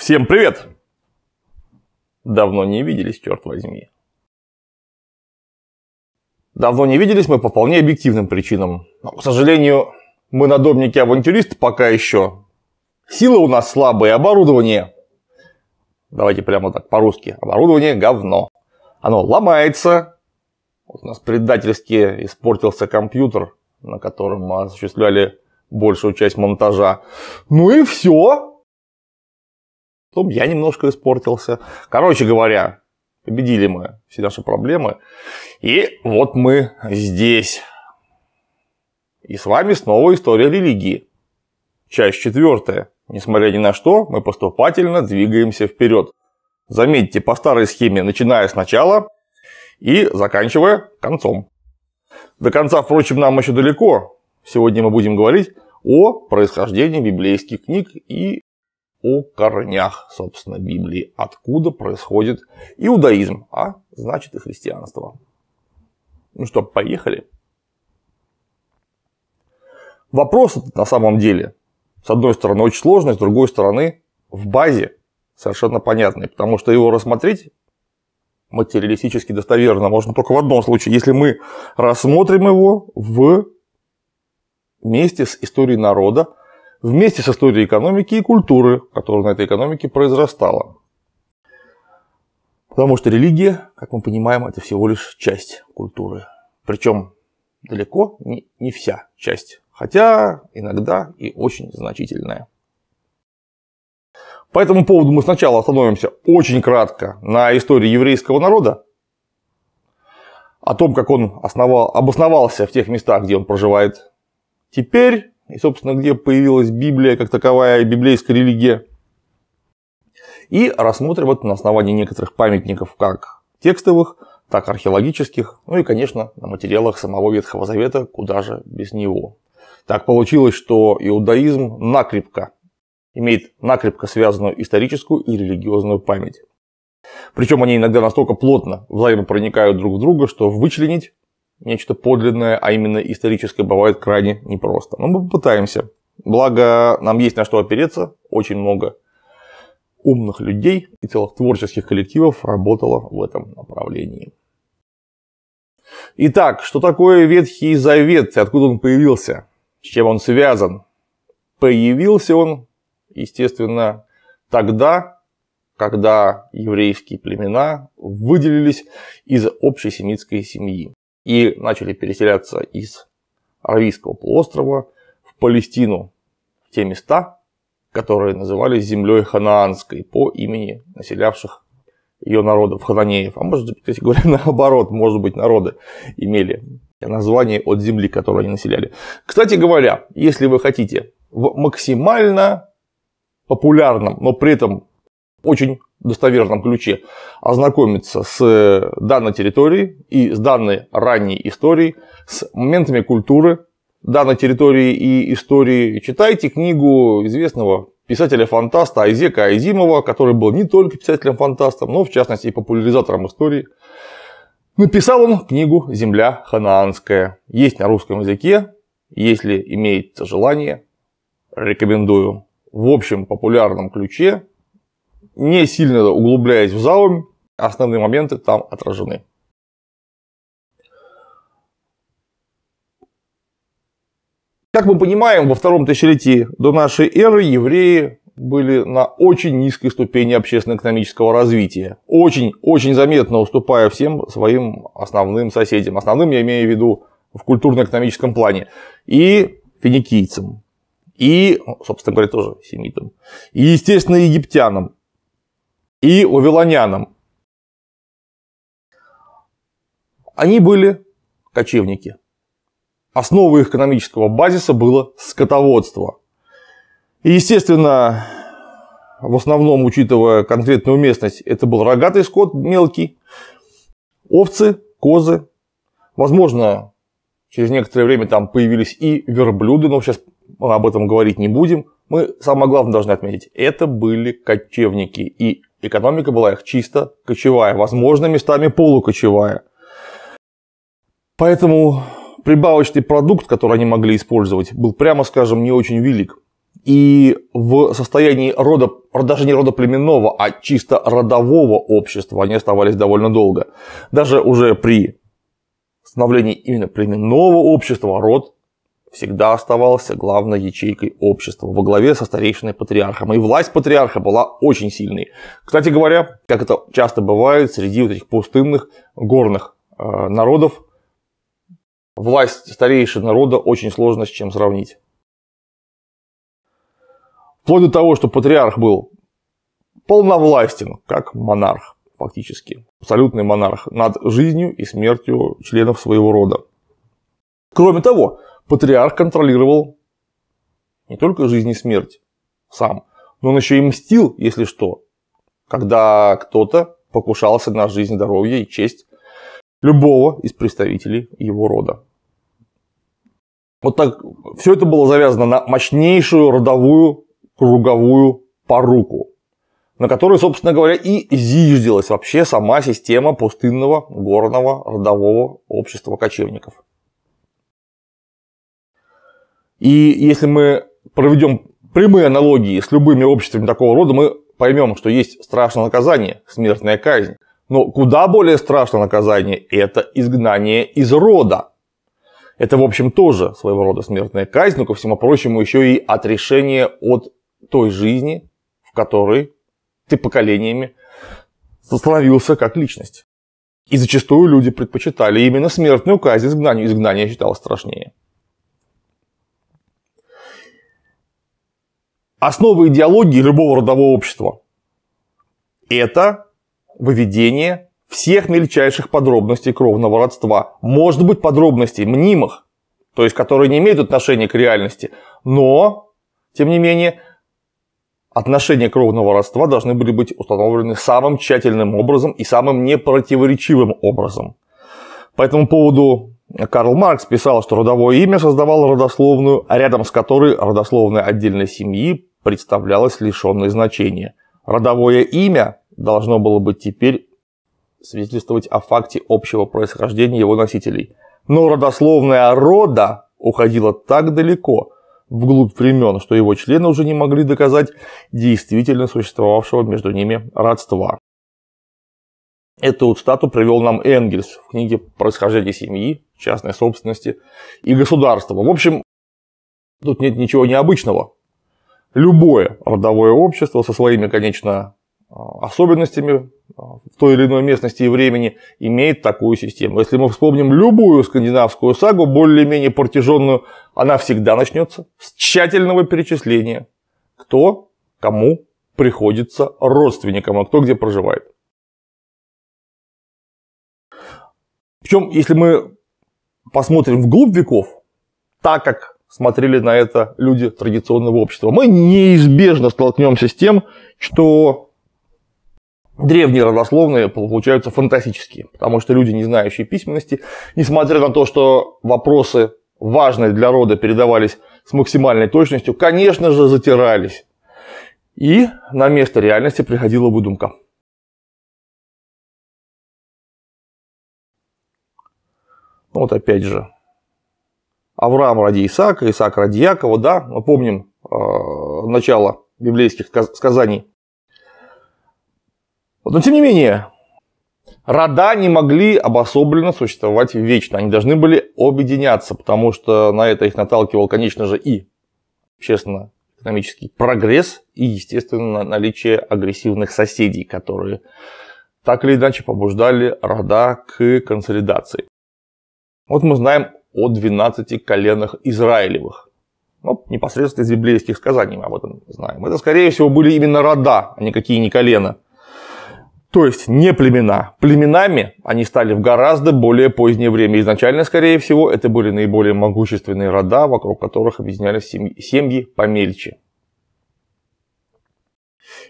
Всем привет! Давно не виделись, черт возьми. Давно не виделись мы по вполне объективным причинам. Но, к сожалению, мы надобники-авантюристы пока еще. Сила у нас слабая, оборудование... Давайте прямо так по-русски. Оборудование говно. Оно ломается. Вот у нас предательски испортился компьютер, на котором мы осуществляли большую часть монтажа. Ну и все потом я немножко испортился. Короче говоря, победили мы все наши проблемы. И вот мы здесь. И с вами снова история религии. Часть четвертая. Несмотря ни на что, мы поступательно двигаемся вперед. Заметьте, по старой схеме, начиная с начала и заканчивая концом. До конца, впрочем, нам еще далеко. Сегодня мы будем говорить о происхождении библейских книг и о корнях, собственно, Библии, откуда происходит иудаизм, а значит и христианство. Ну что, поехали? Вопрос этот на самом деле, с одной стороны, очень сложный, с другой стороны, в базе совершенно понятный, потому что его рассмотреть материалистически достоверно можно только в одном случае, если мы рассмотрим его в вместе с историей народа, вместе с историей экономики и культуры, которая на этой экономике произрастала. Потому что религия, как мы понимаем, это всего лишь часть культуры. Причем далеко не, не вся часть, хотя иногда и очень значительная. По этому поводу мы сначала остановимся очень кратко на истории еврейского народа, о том, как он основал, обосновался в тех местах, где он проживает теперь, и, собственно, где появилась Библия как таковая, библейская религия. И рассмотрим это на основании некоторых памятников как текстовых, так археологических, ну и, конечно, на материалах самого Ветхого Завета, куда же без него. Так получилось, что иудаизм накрепко имеет накрепко связанную историческую и религиозную память. Причем они иногда настолько плотно взаимопроникают друг в друга, что вычленить нечто подлинное, а именно историческое, бывает крайне непросто. Но мы попытаемся. Благо, нам есть на что опереться, очень много умных людей и целых творческих коллективов работало в этом направлении. Итак, что такое Ветхий Завет и откуда он появился? С чем он связан? Появился он, естественно, тогда, когда еврейские племена выделились из общей семитской семьи и начали переселяться из Аравийского полуострова в Палестину, в те места, которые назывались землей ханаанской по имени населявших ее народов, хананеев. А может быть, кстати говоря, наоборот, может быть, народы имели название от земли, которую они населяли. Кстати говоря, если вы хотите в максимально популярном, но при этом очень достоверном ключе ознакомиться с э, данной территорией и с данной ранней историей, с моментами культуры данной территории и истории. Читайте книгу известного писателя-фантаста Айзека Айзимова, который был не только писателем-фантастом, но в частности и популяризатором истории. Написал он книгу «Земля ханаанская». Есть на русском языке, если имеется желание, рекомендую. В общем популярном ключе не сильно углубляясь в заум, основные моменты там отражены. Как мы понимаем, во втором тысячелетии до нашей эры евреи были на очень низкой ступени общественно-экономического развития, очень-очень заметно уступая всем своим основным соседям. Основным я имею в виду в культурно-экономическом плане. И финикийцам, и, собственно говоря, тоже семитам, и, естественно, египтянам и вавилонянам. Они были кочевники. Основой их экономического базиса было скотоводство. И, естественно, в основном, учитывая конкретную местность, это был рогатый скот мелкий, овцы, козы. Возможно, через некоторое время там появились и верблюды, но сейчас об этом говорить не будем. Мы, самое главное, должны отметить, это были кочевники, и Экономика была их чисто кочевая, возможно, местами полукочевая. Поэтому прибавочный продукт, который они могли использовать, был, прямо скажем, не очень велик. И в состоянии рода, даже не родоплеменного, а чисто родового общества они оставались довольно долго. Даже уже при становлении именно племенного общества род всегда оставался главной ячейкой общества во главе со старейшиной патриархом. И власть патриарха была очень сильной. Кстати говоря, как это часто бывает среди вот этих пустынных горных э, народов, власть старейшин народа очень сложно с чем сравнить. Вплоть до того, что патриарх был полновластен, как монарх фактически. Абсолютный монарх над жизнью и смертью членов своего рода. Кроме того, патриарх контролировал не только жизнь и смерть сам, но он еще и мстил, если что, когда кто-то покушался на жизнь, здоровье и честь любого из представителей его рода. Вот так все это было завязано на мощнейшую родовую круговую поруку, на которой, собственно говоря, и зиждилась вообще сама система пустынного горного родового общества кочевников – и если мы проведем прямые аналогии с любыми обществами такого рода, мы поймем, что есть страшное наказание – смертная казнь. Но куда более страшное наказание – это изгнание из рода. Это, в общем, тоже своего рода смертная казнь, но, ко всему прочему, еще и отрешение от той жизни, в которой ты поколениями становился как личность. И зачастую люди предпочитали именно смертную казнь изгнанию. Изгнание считалось страшнее. Основа идеологии любого родового общества – это выведение всех мельчайших подробностей кровного родства. Может быть, подробностей мнимых, то есть которые не имеют отношения к реальности, но, тем не менее, отношения кровного родства должны были быть установлены самым тщательным образом и самым непротиворечивым образом. По этому поводу Карл Маркс писал, что родовое имя создавало родословную, а рядом с которой родословная отдельной семьи представлялось лишенной значения. Родовое имя должно было быть теперь свидетельствовать о факте общего происхождения его носителей. Но родословная рода уходила так далеко, вглубь времен, что его члены уже не могли доказать действительно существовавшего между ними родства. Эту стату привел нам Энгельс в книге «Происхождение семьи, частной собственности и государства». В общем, тут нет ничего необычного любое родовое общество со своими, конечно, а, особенностями а, в той или иной местности и времени имеет такую систему. Если мы вспомним любую скандинавскую сагу, более-менее протяженную, она всегда начнется с тщательного перечисления, кто кому приходится родственникам, а кто где проживает. Причем, если мы посмотрим вглубь веков, так как смотрели на это люди традиционного общества. Мы неизбежно столкнемся с тем, что древние родословные получаются фантастические, потому что люди, не знающие письменности, несмотря на то, что вопросы важные для рода передавались с максимальной точностью, конечно же, затирались. И на место реальности приходила выдумка. Ну вот опять же, Авраам ради Исаака, Исаак ради Якова, да, мы помним э, начало библейских сказаний. Но тем не менее, рода не могли обособленно существовать вечно, они должны были объединяться, потому что на это их наталкивал, конечно же, и общественно экономический прогресс и, естественно, наличие агрессивных соседей, которые так или иначе побуждали рода к консолидации. Вот мы знаем о 12 коленах Израилевых. Ну, непосредственно из библейских сказаний мы об этом знаем. Это, скорее всего, были именно рода, а никакие не колена. То есть не племена. Племенами они стали в гораздо более позднее время. Изначально, скорее всего, это были наиболее могущественные рода, вокруг которых объединялись семьи, семьи помельче.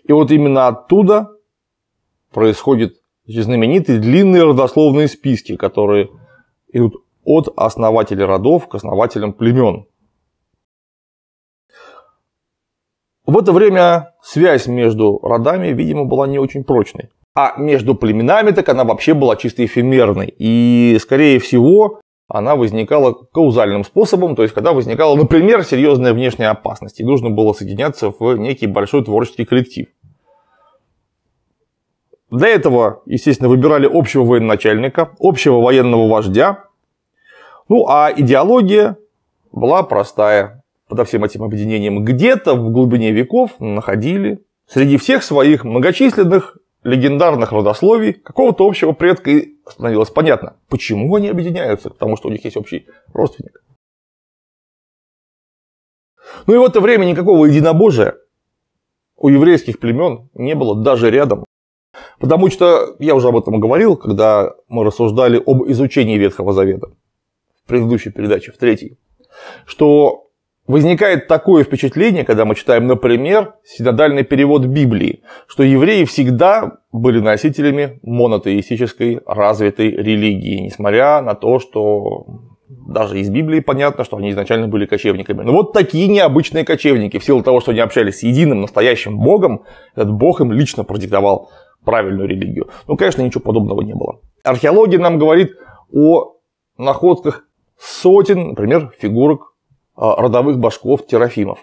И вот именно оттуда происходят знаменитые длинные родословные списки, которые идут от основателей родов к основателям племен. В это время связь между родами, видимо, была не очень прочной. А между племенами так она вообще была чисто эфемерной. И, скорее всего, она возникала каузальным способом, то есть когда возникала, например, серьезная внешняя опасность, и нужно было соединяться в некий большой творческий коллектив. Для этого, естественно, выбирали общего военачальника, общего военного вождя, ну, а идеология была простая. Подо всем этим объединением где-то в глубине веков находили среди всех своих многочисленных легендарных родословий какого-то общего предка и становилось понятно, почему они объединяются, потому что у них есть общий родственник. Ну и в это время никакого единобожия у еврейских племен не было даже рядом. Потому что, я уже об этом говорил, когда мы рассуждали об изучении Ветхого Завета предыдущей передаче, в третьей, что возникает такое впечатление, когда мы читаем, например, синодальный перевод Библии, что евреи всегда были носителями монотеистической развитой религии, несмотря на то, что даже из Библии понятно, что они изначально были кочевниками. Но вот такие необычные кочевники, в силу того, что они общались с единым настоящим Богом, этот Бог им лично продиктовал правильную религию. Ну, конечно, ничего подобного не было. Археология нам говорит о находках сотен, например, фигурок а, родовых башков терафимов.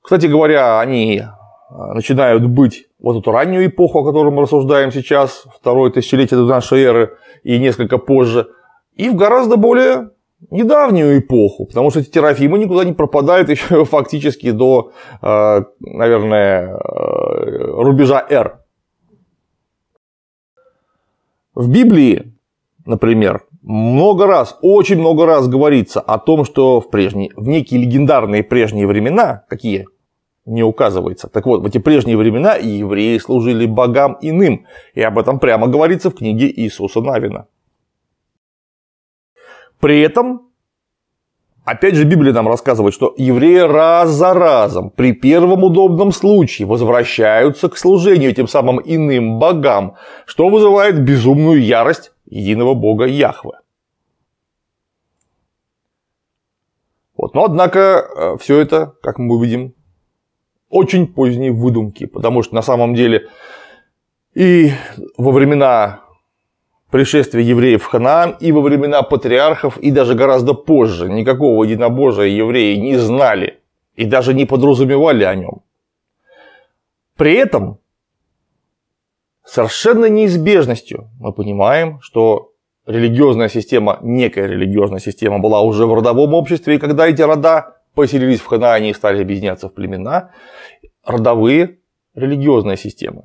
Кстати говоря, они а, начинают быть вот эту раннюю эпоху, о которой мы рассуждаем сейчас, второе тысячелетие до нашей эры и несколько позже, и в гораздо более недавнюю эпоху, потому что эти терафимы никуда не пропадают еще фактически до, а, наверное, рубежа Р. В Библии, например, много раз, очень много раз говорится о том, что в прежние, в некие легендарные прежние времена, какие не указывается. Так вот, в эти прежние времена евреи служили богам иным, и об этом прямо говорится в книге Иисуса Навина. При этом, опять же, Библия нам рассказывает, что евреи раз за разом при первом удобном случае возвращаются к служению тем самым иным богам, что вызывает безумную ярость единого бога Яхве. Вот. Но, однако, э, все это, как мы увидим, очень поздние выдумки, потому что на самом деле и во времена пришествия евреев в Ханаан, и во времена патриархов, и даже гораздо позже никакого единобожия евреи не знали и даже не подразумевали о нем. При этом совершенно неизбежностью мы понимаем, что религиозная система, некая религиозная система была уже в родовом обществе, и когда эти рода поселились в Ханаане и стали объединяться в племена, родовые религиозные системы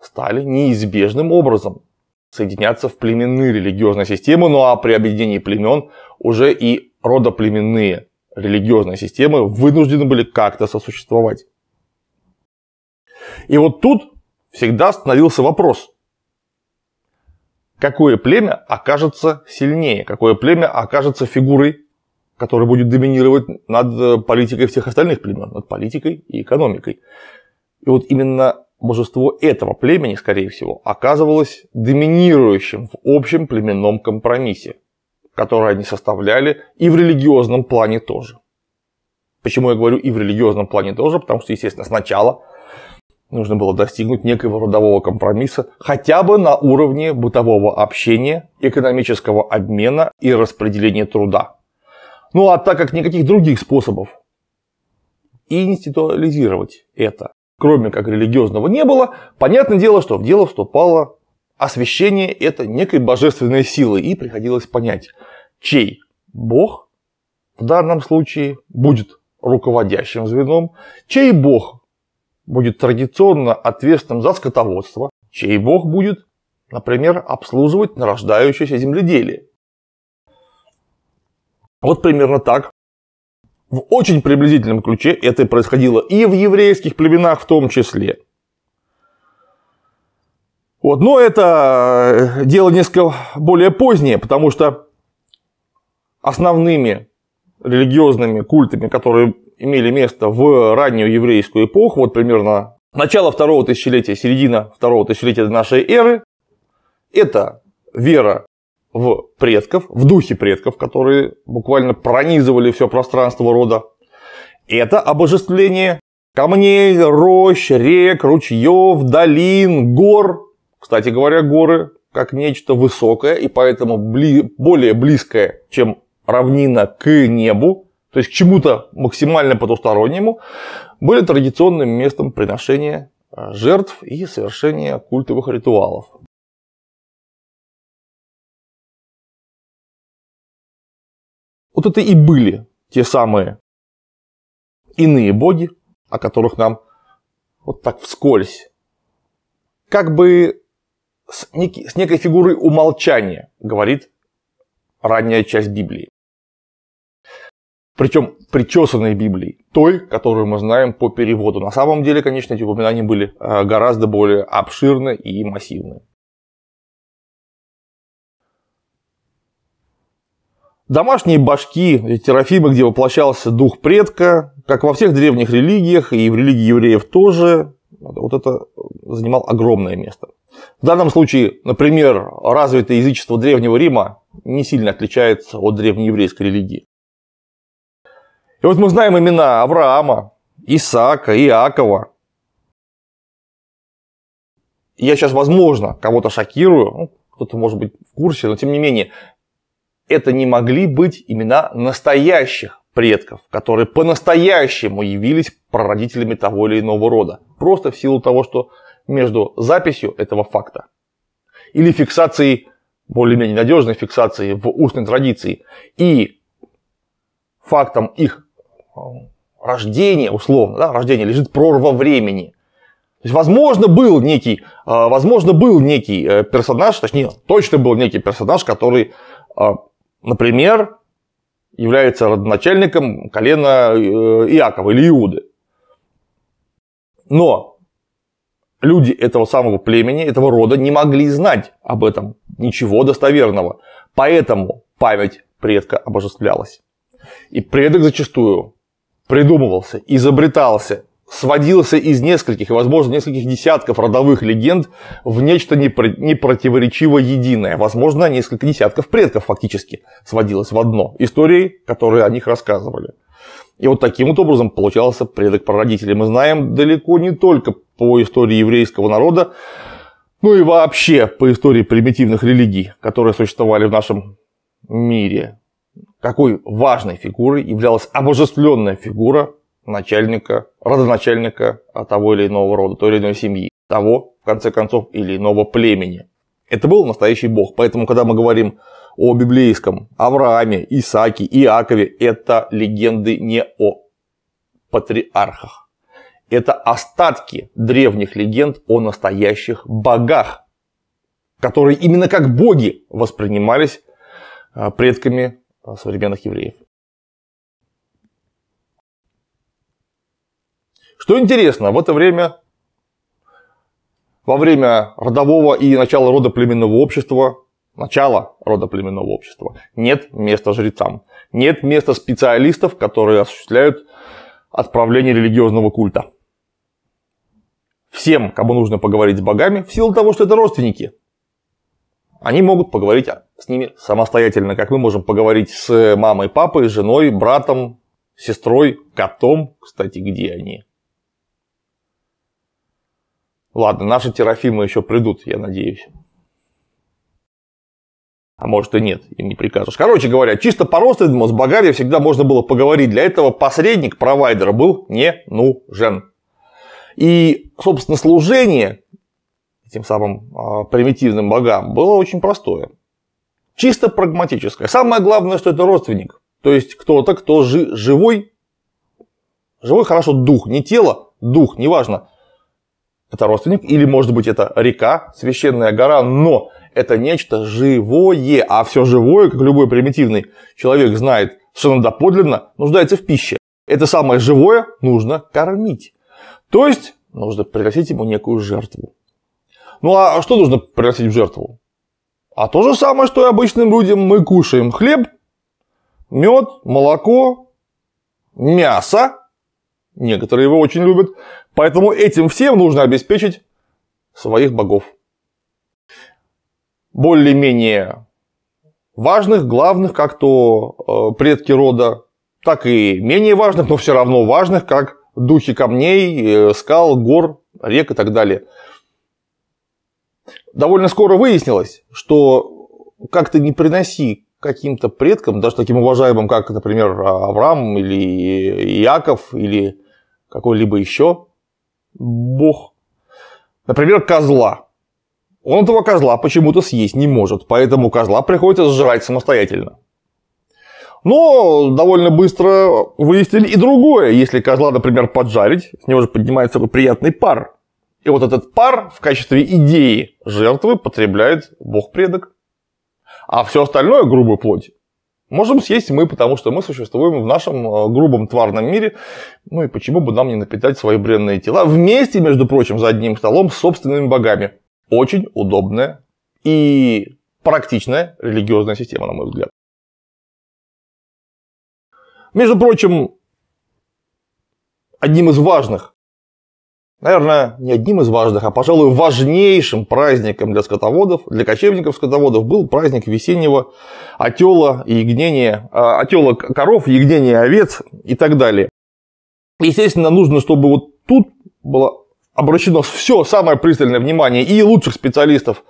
стали неизбежным образом соединяться в племенные религиозные системы, ну а при объединении племен уже и родоплеменные религиозные системы вынуждены были как-то сосуществовать. И вот тут всегда становился вопрос, какое племя окажется сильнее, какое племя окажется фигурой, которая будет доминировать над э, политикой всех остальных племен, над политикой и экономикой. И вот именно божество этого племени, скорее всего, оказывалось доминирующим в общем племенном компромиссе, который они составляли и в религиозном плане тоже. Почему я говорю и в религиозном плане тоже? Потому что, естественно, сначала нужно было достигнуть некоего родового компромисса хотя бы на уровне бытового общения, экономического обмена и распределения труда. Ну а так как никаких других способов институализировать это, кроме как религиозного, не было, понятное дело, что в дело вступало освящение это некой божественной силы, и приходилось понять, чей бог в данном случае будет руководящим звеном, чей бог будет традиционно ответственным за скотоводство, чей бог будет, например, обслуживать нарождающееся земледелие. Вот примерно так. В очень приблизительном ключе это происходило и в еврейских племенах в том числе. Вот, но это э, дело несколько более позднее, потому что основными религиозными культами, которые имели место в раннюю еврейскую эпоху, вот примерно начало второго тысячелетия, середина второго тысячелетия до нашей эры. Это вера в предков, в духе предков, которые буквально пронизывали все пространство рода. Это обожествление камней, рощ, рек, ручьев, долин, гор. Кстати говоря, горы как нечто высокое и поэтому бли- более близкое, чем равнина к небу, то есть к чему-то максимально потустороннему, были традиционным местом приношения э, жертв и совершения культовых ритуалов. Вот это и были те самые иные боги, о которых нам вот так вскользь, как бы с, некий, с некой фигурой умолчания говорит ранняя часть Библии. Причем причесанной Библией, той, которую мы знаем по переводу. На самом деле, конечно, эти упоминания были э, гораздо более обширны и массивны. Домашние башки, терафимы, где воплощался дух предка, как во всех древних религиях, и в религии евреев тоже, вот это занимало огромное место. В данном случае, например, развитое язычество Древнего Рима не сильно отличается от древнееврейской религии. И вот мы знаем имена Авраама, Исаака, Иакова. Я сейчас, возможно, кого-то шокирую, ну, кто-то может быть в курсе, но тем не менее, это не могли быть имена настоящих предков, которые по-настоящему явились прародителями того или иного рода, просто в силу того, что между записью этого факта или фиксацией, более-менее надежной фиксацией в устной традиции и фактом их рождение, условно, да, рождение лежит прорва времени. То есть, возможно, был некий, а, возможно, был некий э, персонаж, точнее, точно был некий персонаж, который, а, например, является родоначальником колена э, Иакова или Иуды. Но люди этого самого племени, этого рода не могли знать об этом ничего достоверного. Поэтому память предка обожествлялась. И предок зачастую придумывался, изобретался, сводился из нескольких, возможно, нескольких десятков родовых легенд в нечто непротиворечиво единое. Возможно, несколько десятков предков фактически сводилось в одно. Истории, которые о них рассказывали. И вот таким вот образом получался предок прародителей. Мы знаем далеко не только по истории еврейского народа, ну и вообще по истории примитивных религий, которые существовали в нашем мире какой важной фигурой являлась обожествленная фигура начальника, родоначальника того или иного рода, той или иной семьи, того, в конце концов, или иного племени. Это был настоящий бог. Поэтому, когда мы говорим о библейском Аврааме, Исааке, Иакове, это легенды не о патриархах. Это остатки древних легенд о настоящих богах, которые именно как боги воспринимались а, предками Э, современных евреев. Что интересно, в это время, во время родового и начала рода племенного общества, начала рода племенного общества, нет места жрецам, нет места специалистов, которые осуществляют отправление религиозного культа. Всем, кому нужно поговорить с богами, в силу того, что это родственники, они могут поговорить с ними самостоятельно, как мы можем поговорить с мамой, папой, женой, братом, сестрой, котом, кстати, где они. Ладно, наши терафимы еще придут, я надеюсь. А может и нет, им не прикажешь. Короче говоря, чисто по родственному с Болгарией всегда можно было поговорить. Для этого посредник, провайдер был не нужен. И, собственно, служение тем самым а, примитивным богам, было очень простое. Чисто прагматическое. Самое главное, что это родственник. То есть кто-то, кто жи- живой, живой хорошо дух, не тело, дух, неважно. Это родственник или, может быть, это река, священная гора, но это нечто живое, а все живое, как любой примитивный человек знает, что совершенно подлинно нуждается в пище. Это самое живое нужно кормить. То есть нужно приносить ему некую жертву. Ну а что нужно приносить в жертву? А то же самое, что и обычным людям мы кушаем хлеб, мед, молоко, мясо. Некоторые его очень любят. Поэтому этим всем нужно обеспечить своих богов. Более-менее важных, главных, как то э, предки рода, так и менее важных, но все равно важных, как духи камней, э, скал, гор, рек и так далее – довольно скоро выяснилось, что как ты не приноси каким-то предкам, даже таким уважаемым, как, например, Авраам или Иаков или какой-либо еще бог, например, козла. Он этого козла почему-то съесть не может, поэтому козла приходится сжирать самостоятельно. Но довольно быстро выяснили и другое. Если козла, например, поджарить, с него же поднимается такой приятный пар – и вот этот пар в качестве идеи жертвы потребляет бог-предок. А все остальное грубую плоть можем съесть мы, потому что мы существуем в нашем э, грубом тварном мире. Ну и почему бы нам не напитать свои бренные тела вместе, между прочим, за одним столом с собственными богами. Очень удобная и практичная религиозная система, на мой взгляд. Между прочим, одним из важных Наверное, не одним из важных, а, пожалуй, важнейшим праздником для скотоводов, для кочевников скотоводов был праздник весеннего отела и ягнения, а, отела коров, ягнения овец и так далее. Естественно, нужно, чтобы вот тут было обращено все самое пристальное внимание и лучших специалистов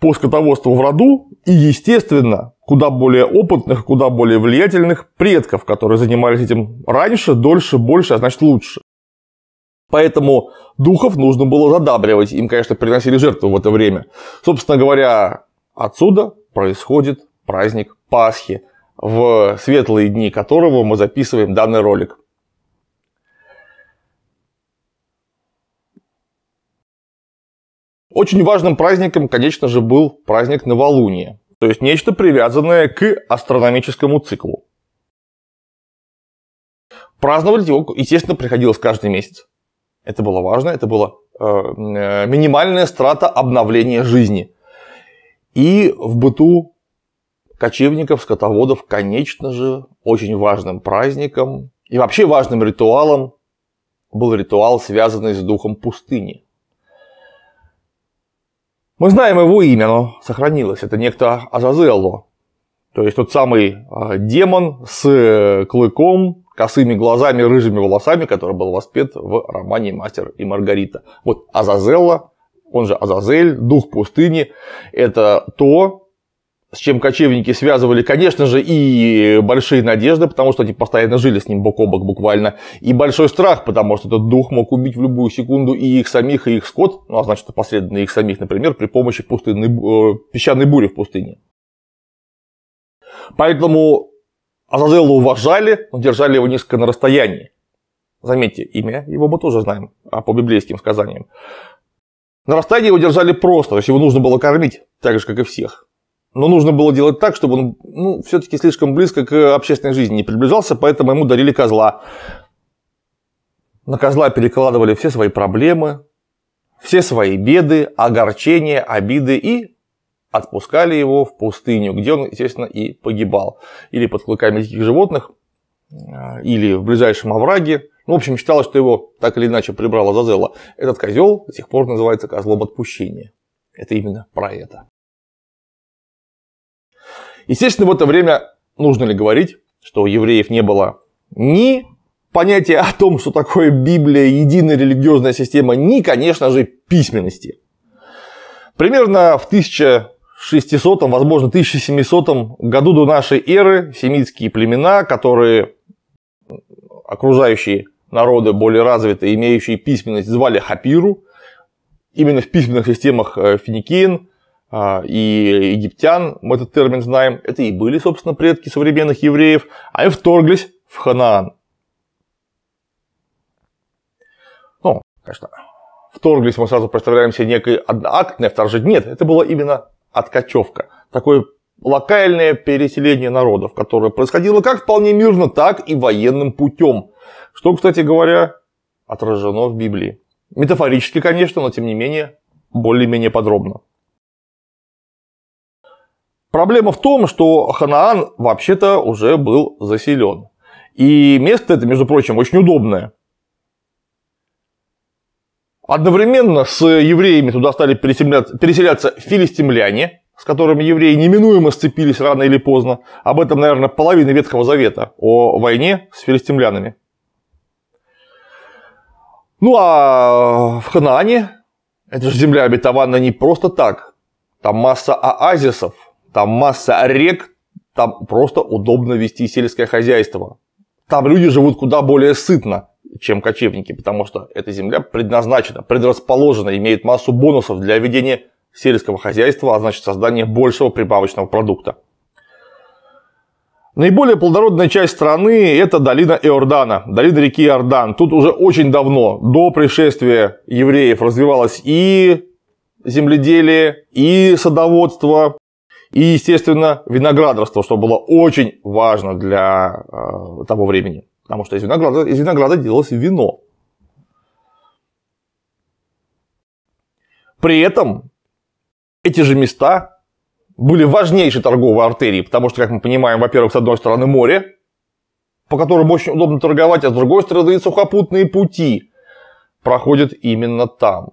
по скотоводству в роду, и, естественно, куда более опытных, куда более влиятельных предков, которые занимались этим раньше, дольше, больше, а значит лучше. Поэтому духов нужно было задабривать, им, конечно, приносили жертвы в это время. Собственно говоря, отсюда происходит праздник Пасхи, в светлые дни которого мы записываем данный ролик. Очень важным праздником, конечно же, был праздник новолуния, то есть нечто привязанное к астрономическому циклу. Праздновать его, естественно, приходилось каждый месяц. Это было важно, это была э, э, минимальная страта обновления жизни. И в быту кочевников, скотоводов, конечно же, очень важным праздником и вообще важным ритуалом был ритуал, связанный с духом пустыни. Мы знаем его имя, оно сохранилось. Это некто Азазелло, то есть тот самый э, демон с э, клыком, косыми глазами, рыжими волосами, который был воспет в романе «Мастер и Маргарита». Вот Азазелла, он же Азазель, дух пустыни, это то, с чем кочевники связывали, конечно же, и большие надежды, потому что они постоянно жили с ним бок о бок буквально, и большой страх, потому что этот дух мог убить в любую секунду и их самих, и их скот, ну а значит, последовательно их самих, например, при помощи пустынной, э, песчаной бури в пустыне. Поэтому Азазела уважали, но держали его низко на расстоянии. Заметьте, имя его мы тоже знаем, а по библейским сказаниям. На расстоянии его держали просто, то есть его нужно было кормить, так же, как и всех. Но нужно было делать так, чтобы он ну, все-таки слишком близко к общественной жизни не приближался, поэтому ему дарили козла. На козла перекладывали все свои проблемы, все свои беды, огорчения, обиды и отпускали его в пустыню, где он, естественно, и погибал. Или под клыками диких животных, э, или в ближайшем овраге. Ну, в общем, считалось, что его так или иначе прибрала Зазела. Этот козел до сих пор называется козлом отпущения. Это именно про это. Естественно, в это время нужно ли говорить, что у евреев не было ни понятия о том, что такое Библия, единая религиозная система, ни, конечно же, письменности. Примерно в 1000 600, возможно, 1700 году до нашей эры семитские племена, которые окружающие народы более развитые, имеющие письменность, звали хапиру. Именно в письменных системах э, финикиен а, и египтян, мы этот термин знаем, это и были, собственно, предки современных евреев, они а вторглись в Ханаан. Ну, конечно, вторглись, мы сразу представляем себе некое одноактное а вторжение. Нет, это было именно откачевка. Такое локальное переселение народов, которое происходило как вполне мирно, так и военным путем. Что, кстати говоря, отражено в Библии. Метафорически, конечно, но тем не менее, более-менее подробно. Проблема в том, что Ханаан вообще-то уже был заселен. И место это, между прочим, очень удобное. Одновременно с евреями туда стали переселяться, переселяться филистимляне, с которыми евреи неминуемо сцепились рано или поздно. Об этом, наверное, половина Ветхого Завета о войне с филистимлянами. Ну а в Ханаане, это же земля обетована не просто так. Там масса оазисов, там масса рек, там просто удобно вести сельское хозяйство. Там люди живут куда более сытно, чем кочевники, потому что эта земля предназначена, предрасположена, имеет массу бонусов для ведения сельского хозяйства, а значит создания большего прибавочного продукта. Наиболее плодородная часть страны – это долина Иордана, долина реки Иордан. Тут уже очень давно, до пришествия евреев, развивалось и земледелие, и садоводство, и, естественно, виноградарство, что было очень важно для э, того времени. Потому что из винограда, из винограда делалось вино. При этом эти же места были важнейшей торговой артерией, потому что, как мы понимаем, во-первых, с одной стороны море, по которому очень удобно торговать, а с другой стороны и сухопутные пути проходят именно там.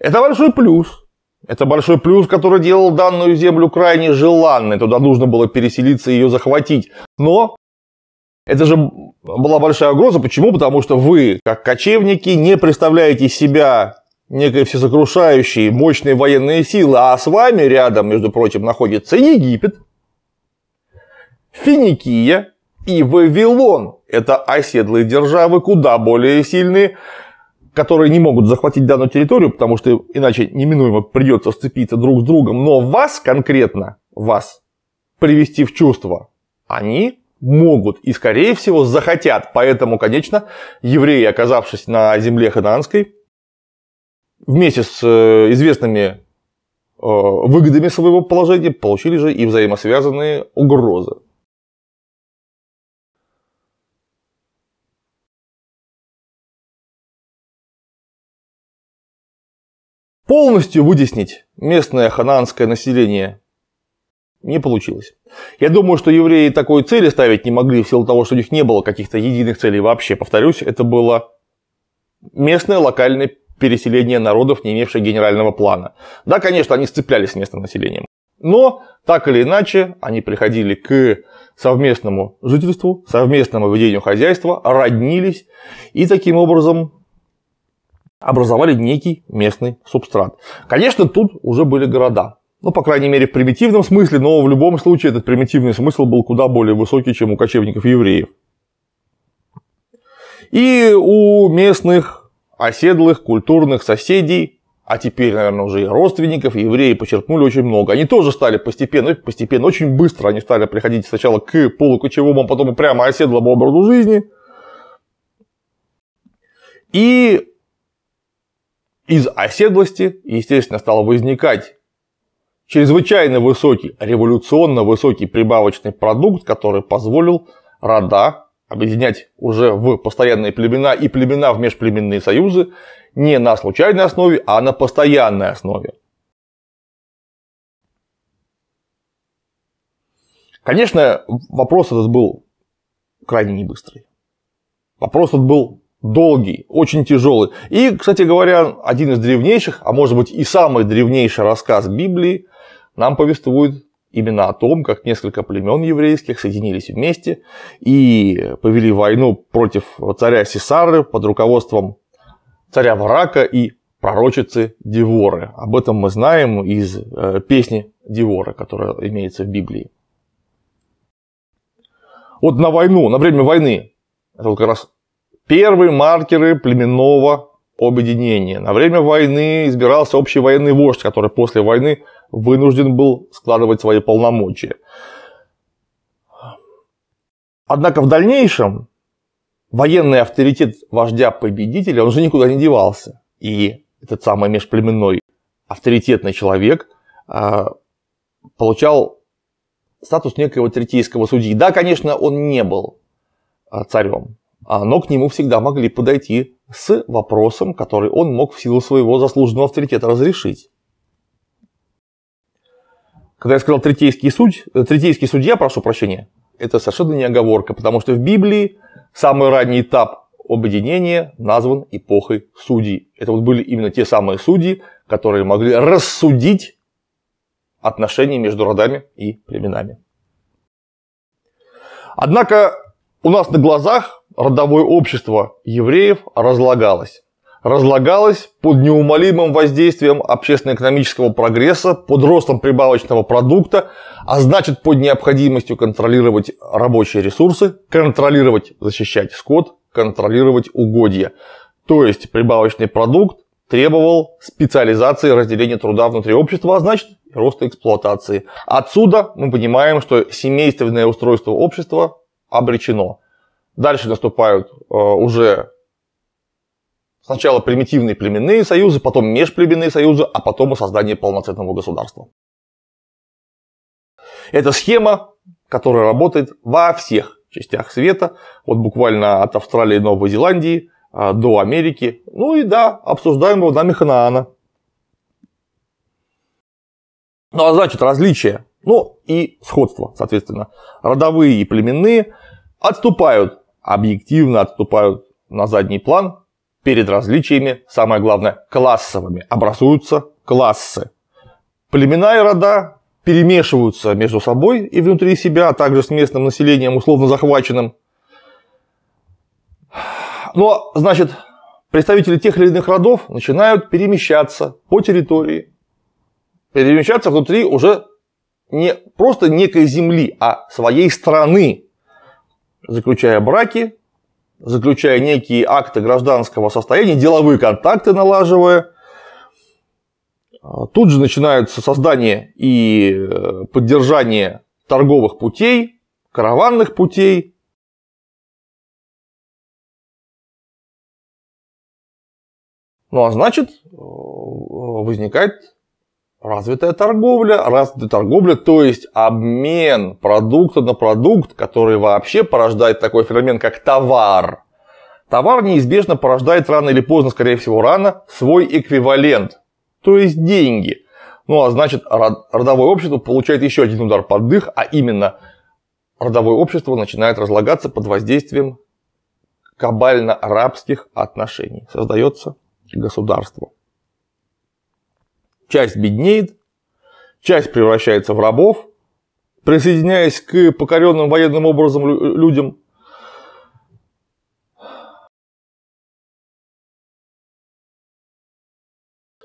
Это большой плюс. Это большой плюс, который делал данную землю крайне желанной. Туда нужно было переселиться и ее захватить. Но это же была большая угроза. Почему? Потому что вы, как кочевники, не представляете себя некой всесокрушающей, мощной военной силы, а с вами рядом, между прочим, находится Египет, Финикия и Вавилон. Это оседлые державы, куда более сильные, которые не могут захватить данную территорию, потому что иначе неминуемо придется сцепиться друг с другом. Но вас конкретно, вас, привести в чувство, они могут и, скорее всего, захотят. Поэтому, конечно, евреи, оказавшись на земле хананской, вместе с э, известными э, выгодами своего положения получили же и взаимосвязанные угрозы. Полностью вытеснить местное хананское население не получилось. Я думаю, что евреи такой цели ставить не могли в силу того, что у них не было каких-то единых целей вообще. Повторюсь, это было местное локальное переселение народов, не имевшее генерального плана. Да, конечно, они сцеплялись с местным населением. Но, так или иначе, они приходили к совместному жительству, совместному ведению хозяйства, роднились и таким образом образовали некий местный субстрат. Конечно, тут уже были города. Ну, по крайней мере, в примитивном смысле, но в любом случае этот примитивный смысл был куда более высокий, чем у кочевников-евреев. И у местных оседлых культурных соседей, а теперь, наверное, уже и родственников, евреи почерпнули очень много. Они тоже стали постепенно, постепенно, очень быстро они стали приходить сначала к полукочевому, а потом и прямо оседлому образу жизни. И из оседлости, естественно, стало возникать чрезвычайно высокий, революционно высокий прибавочный продукт, который позволил рода объединять уже в постоянные племена и племена в межплеменные союзы не на случайной основе, а на постоянной основе. Конечно, вопрос этот был крайне небыстрый. Вопрос этот был долгий, очень тяжелый. И, кстати говоря, один из древнейших, а может быть и самый древнейший рассказ Библии нам повествуют именно о том, как несколько племен еврейских соединились вместе и повели войну против царя Сесары под руководством царя Варака и пророчицы Деворы. Об этом мы знаем из э, песни Деворы, которая имеется в Библии. Вот на войну, на время войны, это вот как раз первые маркеры племенного объединения. На время войны избирался общий военный вождь, который после войны вынужден был складывать свои полномочия. Однако в дальнейшем военный авторитет вождя-победителя, он же никуда не девался. И этот самый межплеменной авторитетный человек э, получал статус некого третейского судьи. Да, конечно, он не был а, царем, а, но к нему всегда могли подойти с вопросом, который он мог в силу своего заслуженного авторитета разрешить. Когда я сказал третейский судь, э, третейский судья, прошу прощения, это совершенно не оговорка, потому что в Библии самый ранний этап объединения назван эпохой судей. Это вот были именно те самые судьи, которые могли рассудить отношения между родами и племенами. Однако у нас на глазах родовое общество евреев разлагалось разлагалась под неумолимым воздействием общественно-экономического прогресса, под ростом прибавочного продукта, а значит под необходимостью контролировать рабочие ресурсы, контролировать, защищать скот, контролировать угодья. То есть прибавочный продукт требовал специализации разделения труда внутри общества, а значит роста эксплуатации. Отсюда мы понимаем, что семейственное устройство общества обречено. Дальше наступают э, уже Сначала примитивные племенные союзы, потом межплеменные союзы, а потом и создание полноценного государства. Это схема, которая работает во всех частях света, вот буквально от Австралии и Новой Зеландии а, до Америки, ну и да, обсуждаемого нами Ханаана. Ну а значит, различия, ну и сходство, соответственно, родовые и племенные отступают, объективно отступают на задний план, Перед различиями, самое главное, классовыми, образуются классы. Племена и рода перемешиваются между собой и внутри себя, а также с местным населением, условно захваченным. Но, значит, представители тех или иных родов начинают перемещаться по территории, перемещаться внутри уже не просто некой земли, а своей страны, заключая браки, заключая некие акты гражданского состояния, деловые контакты налаживая. А, тут же начинается создание и э, поддержание торговых путей, караванных путей, Ну а значит, э, возникает развитая торговля, развитая торговля, то есть обмен продукта на продукт, который вообще порождает такой феномен, как товар. Товар неизбежно порождает рано или поздно, скорее всего рано, свой эквивалент, то есть деньги. Ну а значит, родовое общество получает еще один удар под дых, а именно родовое общество начинает разлагаться под воздействием кабально-арабских отношений. Создается государство часть беднеет, часть превращается в рабов, присоединяясь к покоренным военным образом людям.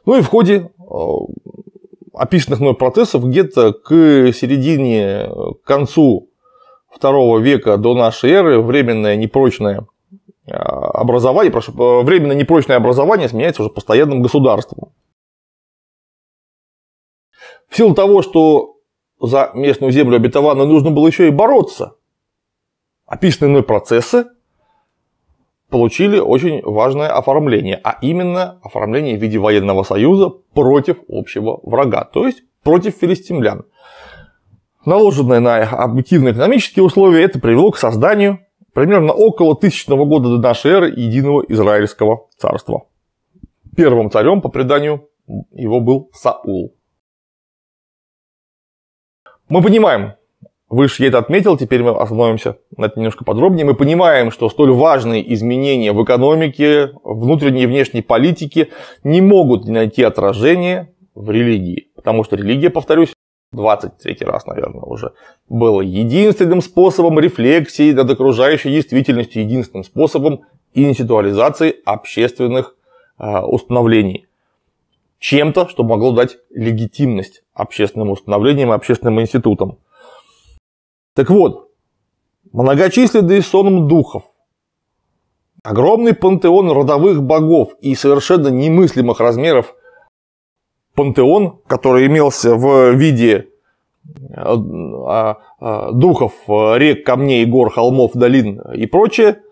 Ну и в ходе э, описанных мной процессов где-то к середине, к концу второго века до нашей эры временное непрочное э, образование, прошу, э, временно непрочное образование сменяется уже постоянным государством в силу того, что за местную землю обетованную нужно было еще и бороться, описанные мной процессы получили очень важное оформление, а именно оформление в виде военного союза против общего врага, то есть против филистимлян. Наложенное на объективные экономические условия, это привело к созданию примерно около тысячного года до нашей эры единого израильского царства. Первым царем, по преданию, его был Саул. Мы понимаем, Выше я это отметил, теперь мы остановимся на это немножко подробнее. Мы понимаем, что столь важные изменения в экономике, внутренней и внешней политике не могут найти отражение в религии. Потому что религия, повторюсь, 23 раз, наверное, уже было единственным способом рефлексии над окружающей действительностью, единственным способом институализации общественных э, установлений чем-то, что могло дать легитимность общественным установлениям и общественным институтам. Так вот, многочисленный сонм духов, огромный пантеон родовых богов и совершенно немыслимых размеров пантеон, который имелся в виде э, а, а, духов э, рек, камней, гор, холмов, долин и прочее,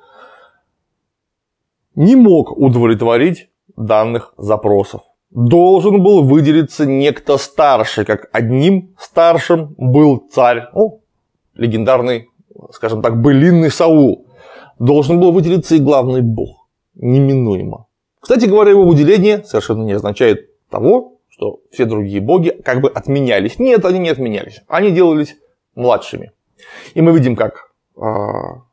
не мог удовлетворить данных запросов должен был выделиться некто старший, как одним старшим был царь, ну, легендарный, скажем так, былинный Саул. Должен был выделиться и главный бог, неминуемо. Кстати говоря, его выделение совершенно не означает того, что все другие боги как бы отменялись. Нет, они не отменялись, они делались младшими. И мы видим, как а,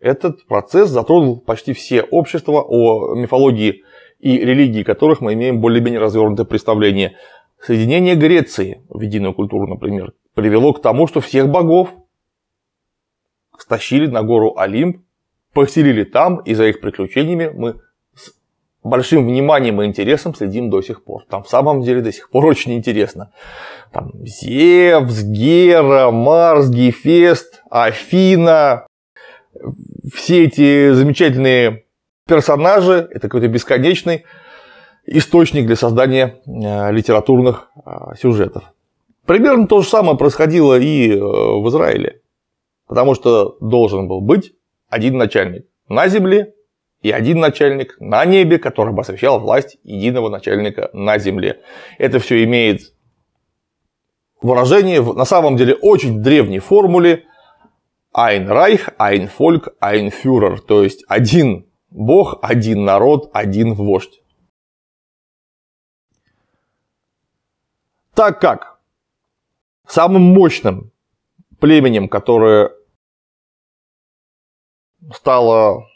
этот процесс затронул почти все общества о мифологии и религии которых мы имеем более-менее развернутое представление. Соединение Греции в единую культуру, например, привело к тому, что всех богов стащили на гору Олимп, поселили там, и за их приключениями мы с большим вниманием и интересом следим до сих пор. Там в самом деле до сих пор очень интересно. Там Зевс, Гера, Марс, Гефест, Афина, все эти замечательные персонажи, это какой-то бесконечный источник для создания э, литературных э, сюжетов. Примерно то же самое происходило и э, в Израиле, потому что должен был быть один начальник на земле и один начальник на небе, который бы освещал власть единого начальника на земле. Это все имеет выражение в на самом деле очень древней формуле Айн Райх, Айн Фольк, Айн Фюрер, то есть один Бог один народ, один вождь. Так как самым мощным племенем, которое стало,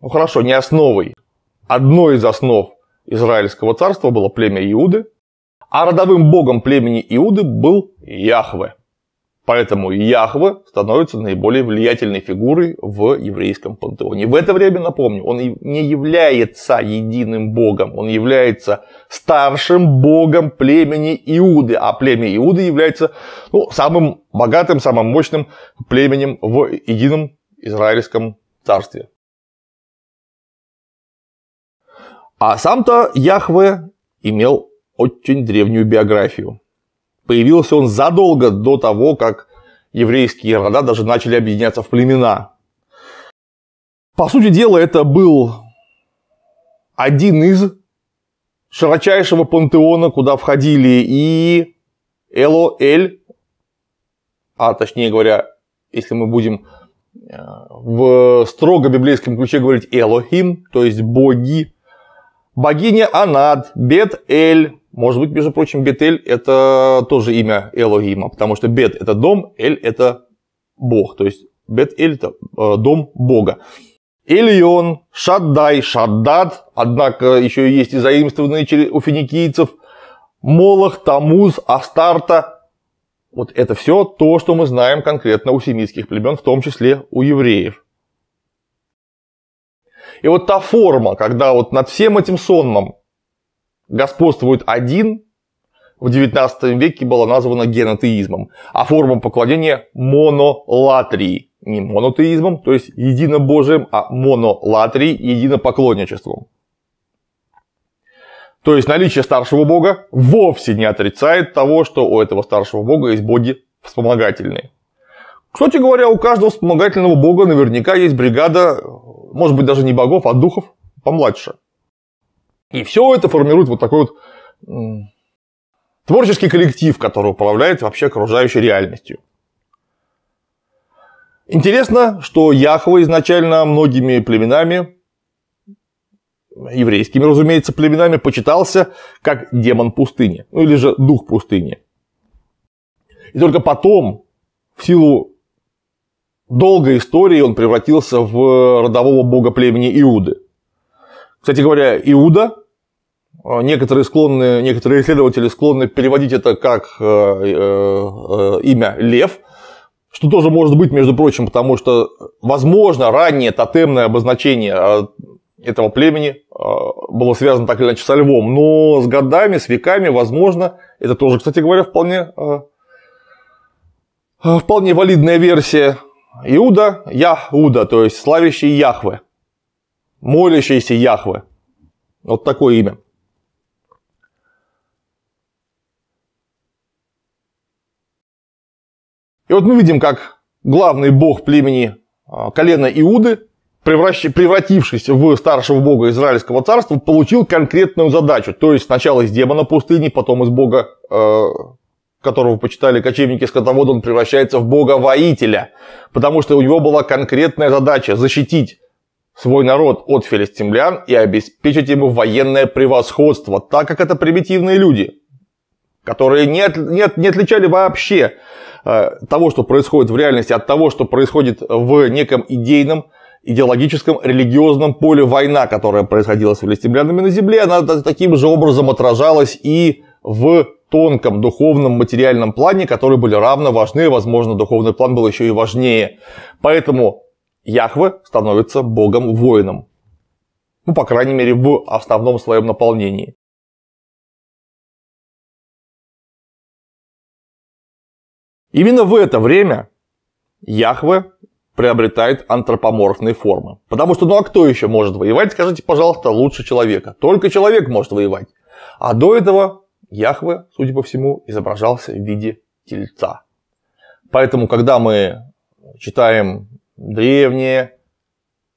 ну хорошо, не основой, одной из основ Израильского царства было племя Иуды, а родовым богом племени Иуды был Яхве. Поэтому Яхве становится наиболее влиятельной фигурой в еврейском пантеоне. В это время, напомню, он не является единым богом, он является старшим богом племени Иуды, а племя Иуды является ну, самым богатым, самым мощным племенем в едином израильском царстве. А сам-то Яхве имел очень древнюю биографию. Появился он задолго до того, как еврейские рода даже начали объединяться в племена. По сути дела, это был один из широчайшего пантеона, куда входили и Эло-Эль, а точнее говоря, если мы будем э, в строго библейском ключе говорить Элохим, то есть боги, богиня Анад, Бет-Эль, может быть, между прочим, Бетель – это тоже имя Элогима, потому что Бет – это дом, Эль – это Бог. То есть Бет-Эль – это э, дом Бога. Элион, Шаддай, Шаддат, однако еще есть и заимствованные у финикийцев, Молох, Тамуз, Астарта. Вот это все то, что мы знаем конкретно у семитских племен, в том числе у евреев. И вот та форма, когда вот над всем этим сонмом господствует один, в XIX веке была названа генотеизмом, а форма поклонения – монолатрии. Не монотеизмом, то есть единобожием, а монолатрии – единопоклонничеством. То есть наличие старшего бога вовсе не отрицает того, что у этого старшего бога есть боги вспомогательные. Кстати говоря, у каждого вспомогательного бога наверняка есть бригада, может быть даже не богов, а духов помладше – и все это формирует вот такой вот творческий коллектив, который управляет вообще окружающей реальностью. Интересно, что Яхва изначально многими племенами, еврейскими, разумеется, племенами, почитался как демон пустыни, ну или же дух пустыни. И только потом, в силу долгой истории, он превратился в родового бога племени Иуды – кстати говоря, Иуда, э, некоторые, склонны, некоторые исследователи склонны переводить это как э, э, имя Лев, что тоже может быть, между прочим, потому что, возможно, раннее тотемное обозначение этого племени было связано так или иначе со львом, но с годами, с веками, возможно, это тоже, кстати говоря, вполне, вполне валидная версия Иуда, Яхуда, то есть славящий Яхве молящийся Яхве. Вот такое имя. И вот мы видим, как главный бог племени а, колена Иуды, превратившись в старшего бога Израильского царства, получил конкретную задачу. То есть сначала из демона пустыни, потом из бога, э, которого почитали кочевники скотовода, он превращается в бога воителя. Потому что у него была конкретная задача защитить свой народ от филистимлян и обеспечить ему военное превосходство, так как это примитивные люди, которые не, от, не, от, не отличали вообще э, того, что происходит в реальности, от того, что происходит в неком идейном, идеологическом, религиозном поле война, которая происходила с филистимлянами на земле, она таким же образом отражалась и в тонком духовном материальном плане, которые были равно важны, возможно, духовный план был еще и важнее. Поэтому Яхве становится богом-воином. Ну, по крайней мере, в основном своем наполнении. Именно в это время Яхве приобретает антропоморфные формы. Потому что, ну а кто еще может воевать, скажите, пожалуйста, лучше человека. Только человек может воевать. А до этого Яхве, судя по всему, изображался в виде тельца. Поэтому, когда мы читаем древнее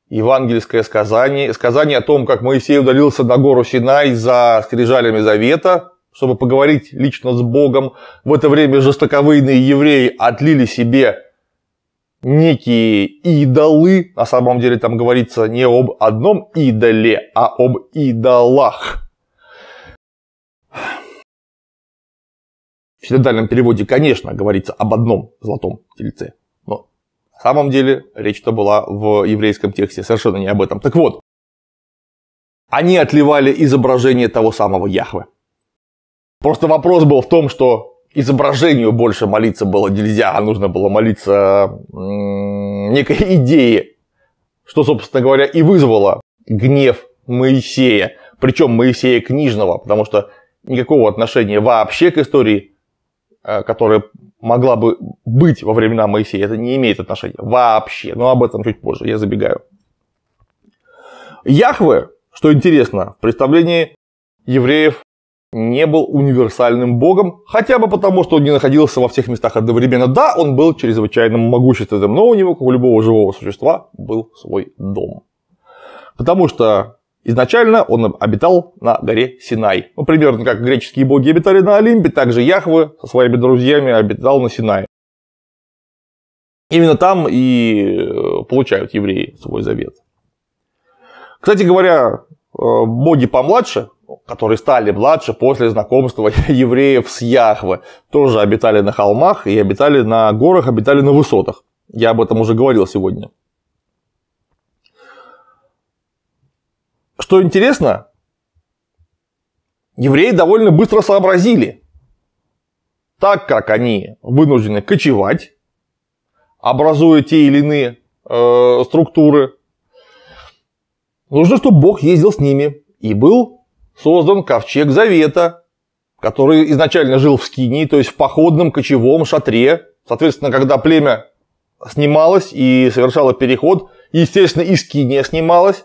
евангельское сказание, сказание о том, как Моисей удалился на гору Синай за скрижалями Завета, чтобы поговорить лично с Богом. В это время жестоковыйные евреи отлили себе некие идолы. На самом деле там говорится не об одном идоле, а об идолах. В синодальном переводе, конечно, говорится об одном золотом тельце. На самом деле речь-то была в еврейском тексте совершенно не об этом. Так вот, они отливали изображение того самого Яхвы. Просто вопрос был в том, что изображению больше молиться было нельзя, а нужно было молиться некой идее, что, собственно говоря, и вызвало гнев Моисея, причем Моисея книжного, потому что никакого отношения вообще к истории Э, которая могла бы быть во времена Моисея, это не имеет отношения вообще, но об этом чуть позже, я забегаю. Яхве, что интересно, в представлении евреев не был универсальным богом, хотя бы потому, что он не находился во всех местах одновременно. Да, он был чрезвычайно могущественным, но у него, как у любого живого существа, был свой дом. Потому что Изначально он обитал на горе Синай. Ну, примерно как греческие боги обитали на Олимпе, так же Яхве со своими друзьями обитал на Синае. Именно там и э, получают евреи свой завет. Кстати говоря, э, боги помладше, которые стали младше после знакомства евреев с Яхве, тоже обитали на холмах и обитали на горах, обитали на высотах. Я об этом уже говорил сегодня. Что интересно, евреи довольно быстро сообразили, так как они вынуждены кочевать, образуя те или иные э, структуры, нужно, чтобы Бог ездил с ними. И был создан ковчег завета, который изначально жил в скинии, то есть в походном кочевом шатре. Соответственно, когда племя снималось и совершало переход, естественно, и скиния снималась,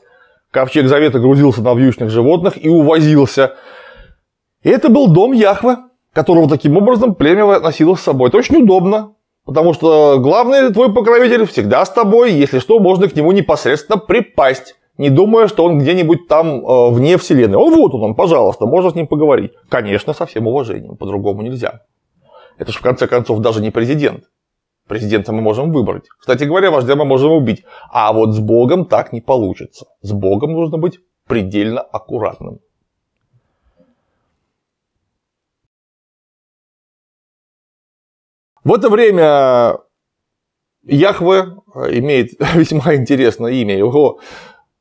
Ковчег Завета грузился на вьючных животных и увозился. И это был дом Яхвы, которого таким образом племя носило с собой. Это очень удобно, потому что главный твой покровитель всегда с тобой, если что, можно к нему непосредственно припасть, не думая, что он где-нибудь там э, вне вселенной. Он вот он, он, пожалуйста, можно с ним поговорить. Конечно, со всем уважением, по-другому нельзя. Это же в конце концов даже не президент. Президента мы можем выбрать. Кстати говоря, вождя мы можем убить. А вот с Богом так не получится. С Богом нужно быть предельно аккуратным. В это время Яхве э, имеет весьма интересное имя. Его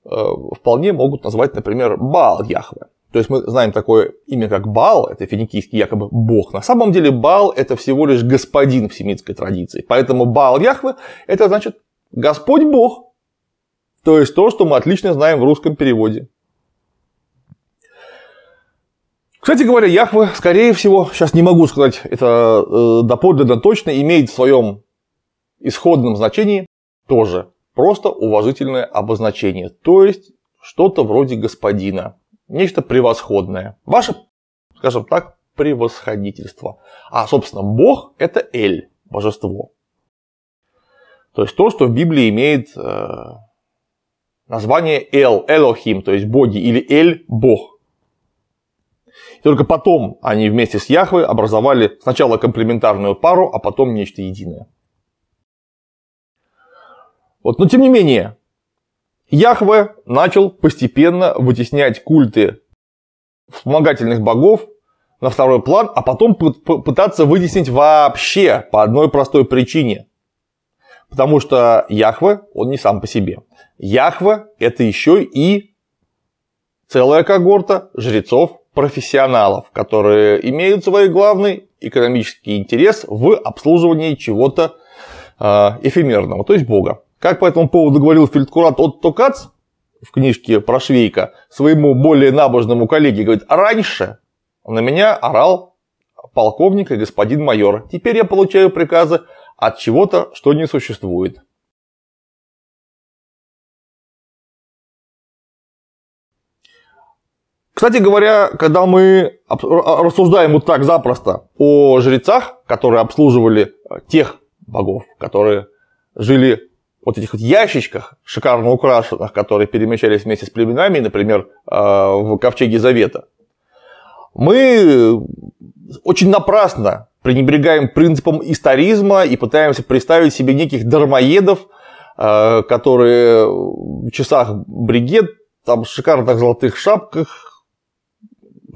э, вполне могут назвать, например, Бал Яхве. То есть мы знаем такое имя, как Бал, это финикийский якобы бог. На самом деле Бал – это всего лишь господин в семитской традиции. Поэтому Бал Яхве – это значит Господь Бог. То есть то, что мы отлично знаем в русском переводе. Кстати говоря, Яхве, скорее всего, сейчас не могу сказать это э, доподлинно точно, имеет в своем исходном значении тоже просто уважительное обозначение, то есть что-то вроде господина нечто превосходное. Ваше, скажем так, превосходительство. А, собственно, Бог – это Эль, божество. То есть то, что в Библии имеет э, название Эл, Элохим, то есть боги, или Эль – бог. И только потом они вместе с Яхвой образовали сначала комплементарную пару, а потом нечто единое. Вот, но тем не менее, Яхве начал постепенно вытеснять культы вспомогательных богов на второй план, а потом пытаться вытеснить вообще по одной простой причине. Потому что Яхве, он не сам по себе. Яхве – это еще и целая когорта жрецов-профессионалов, которые имеют свой главный экономический интерес в обслуживании чего-то э, эфемерного, то есть бога. Как по этому поводу говорил фельдкурат Отто Кац в книжке про Швейка своему более набожному коллеге, говорит, раньше на меня орал полковник и господин майор, теперь я получаю приказы от чего-то, что не существует. Кстати говоря, когда мы рассуждаем вот так запросто о жрецах, которые обслуживали тех богов, которые жили вот этих вот ящичках, шикарно украшенных, которые перемещались вместе с племенами, например, э, в Ковчеге Завета, мы очень напрасно пренебрегаем принципом историзма и пытаемся представить себе неких дармоедов, э, которые в часах бригет, там шикарных золотых шапках,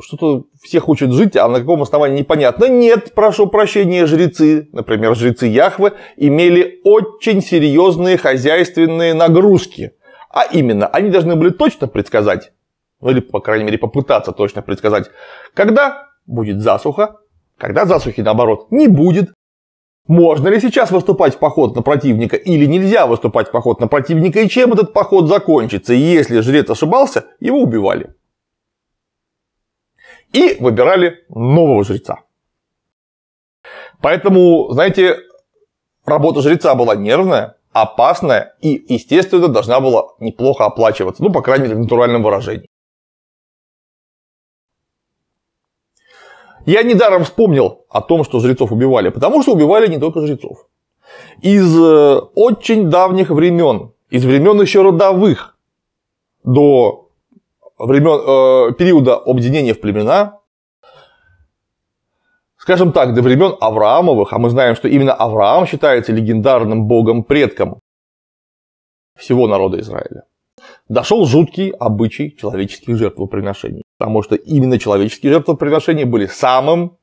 что-то все хочет жить, а на каком основании непонятно. Нет, прошу прощения, жрецы, например, жрецы Яхвы, имели очень серьезные хозяйственные нагрузки. А именно, они должны были точно предсказать, ну или, по крайней мере, попытаться точно предсказать, когда будет засуха, когда засухи, наоборот, не будет, можно ли сейчас выступать в поход на противника или нельзя выступать в поход на противника и чем этот поход закончится? если жрец ошибался, его убивали и выбирали нового жреца. Поэтому, знаете, работа жреца была нервная, опасная и, естественно, должна была неплохо оплачиваться, ну, по крайней мере, в натуральном выражении. Я недаром вспомнил о том, что жрецов убивали, потому что убивали не только жрецов. Из э, очень давних времен, из времен еще родовых, до времен, э, периода объединения в племена, скажем так, до времен Авраамовых, а мы знаем, что именно Авраам считается легендарным богом-предком всего народа Израиля, дошел жуткий обычай человеческих жертвоприношений, потому что именно человеческие жертвоприношения были самым,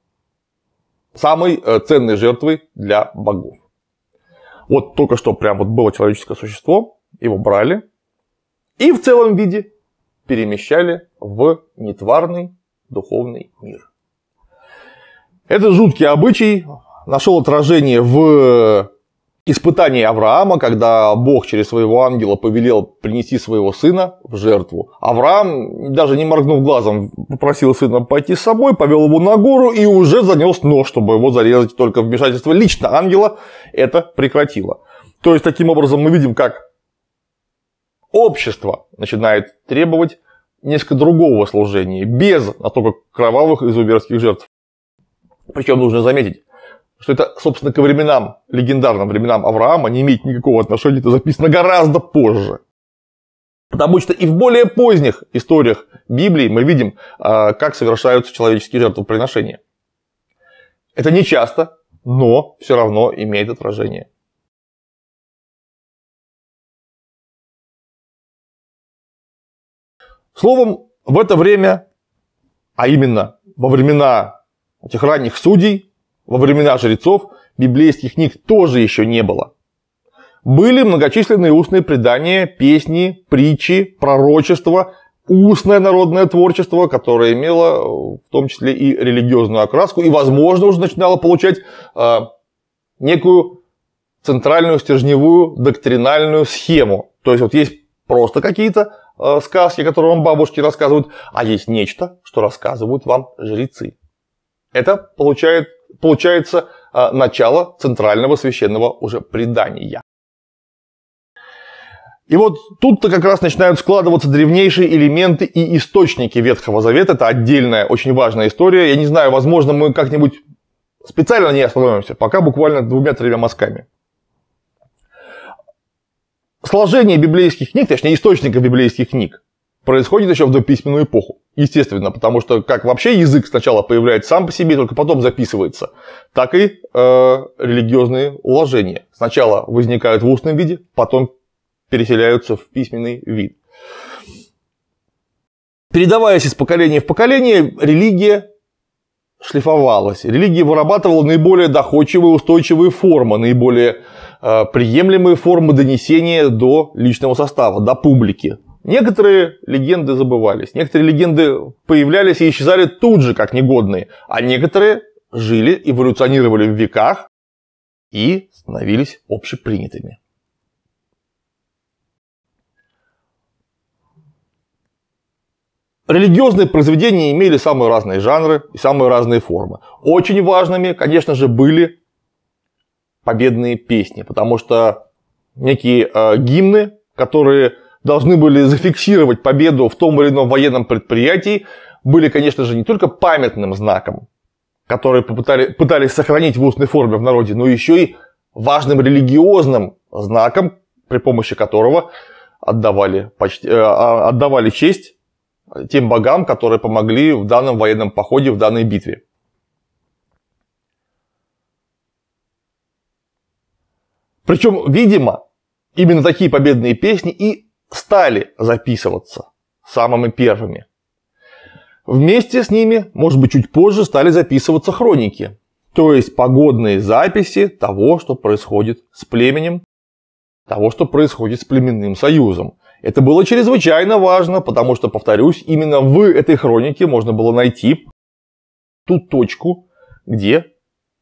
самой э, ценной жертвой для богов. Вот только что прям вот было человеческое существо, его брали, и в целом виде перемещали в нетварный духовный мир. Этот жуткий обычай нашел отражение в испытании Авраама, когда Бог через своего ангела повелел принести своего сына в жертву. Авраам, даже не моргнув глазом, попросил сына пойти с собой, повел его на гору и уже занес нож, чтобы его зарезать. Только вмешательство лично ангела это прекратило. То есть, таким образом мы видим, как общество начинает требовать несколько другого служения, без настолько кровавых изуверских жертв. Причем нужно заметить, что это, собственно, ко временам, легендарным временам Авраама не имеет никакого отношения, это записано гораздо позже. Потому что и в более поздних историях Библии мы видим, а, как совершаются человеческие жертвоприношения. Это не часто, но все равно имеет отражение. Словом, в это время, а именно во времена этих ранних судей, во времена жрецов, библейских книг тоже еще не было. Были многочисленные устные предания, песни, притчи, пророчества, устное народное творчество, которое имело э, в том числе и религиозную окраску, и, возможно, уже начинало получать э, некую центральную стержневую доктринальную схему. То есть вот есть просто какие-то Э, сказки, которые вам бабушки рассказывают, а есть нечто, что рассказывают вам жрецы. Это получает, получается э, начало центрального священного уже предания. И вот тут-то как раз начинают складываться древнейшие элементы и источники Ветхого Завета. Это отдельная, очень важная история. Я не знаю, возможно, мы как-нибудь специально не остановимся, пока буквально двумя-тремя мазками. Сложение библейских книг, точнее источников библейских книг, происходит еще в дописьменную эпоху. Естественно, потому что как вообще язык сначала появляется сам по себе, только потом записывается, так и э, религиозные уложения. Сначала возникают в устном виде, потом переселяются в письменный вид. Передаваясь из поколения в поколение, религия шлифовалась. Религия вырабатывала наиболее доходчивые, устойчивые формы, наиболее э, приемлемые формы донесения до личного состава, до публики. Некоторые легенды забывались, некоторые легенды появлялись и исчезали тут же, как негодные, а некоторые жили, эволюционировали в веках и становились общепринятыми. Религиозные произведения имели самые разные жанры и самые разные формы. Очень важными, конечно же, были победные песни, потому что некие э, гимны, которые должны были зафиксировать победу в том или ином военном предприятии, были, конечно же, не только памятным знаком, который попытали, пытались сохранить в устной форме в народе, но еще и важным религиозным знаком, при помощи которого отдавали, почти, э, а, отдавали честь тем богам, которые помогли в данном военном походе, в данной битве. Причем, видимо, именно такие победные песни и стали записываться самыми первыми. Вместе с ними, может быть, чуть позже стали записываться хроники, то есть погодные записи того, что происходит с племенем, того, что происходит с племенным союзом. Это было чрезвычайно важно, потому что, повторюсь, именно в этой хронике можно было найти ту точку, где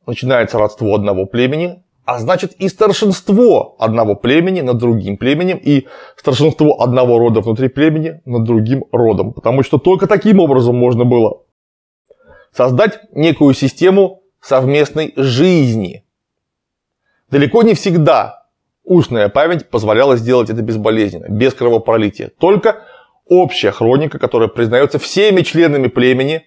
начинается родство одного племени, а значит и старшинство одного племени над другим племенем, и старшинство одного рода внутри племени над другим родом. Потому что только таким образом можно было создать некую систему совместной жизни. Далеко не всегда Устная память позволяла сделать это безболезненно, без кровопролития. Только общая хроника, которая признается всеми членами племени,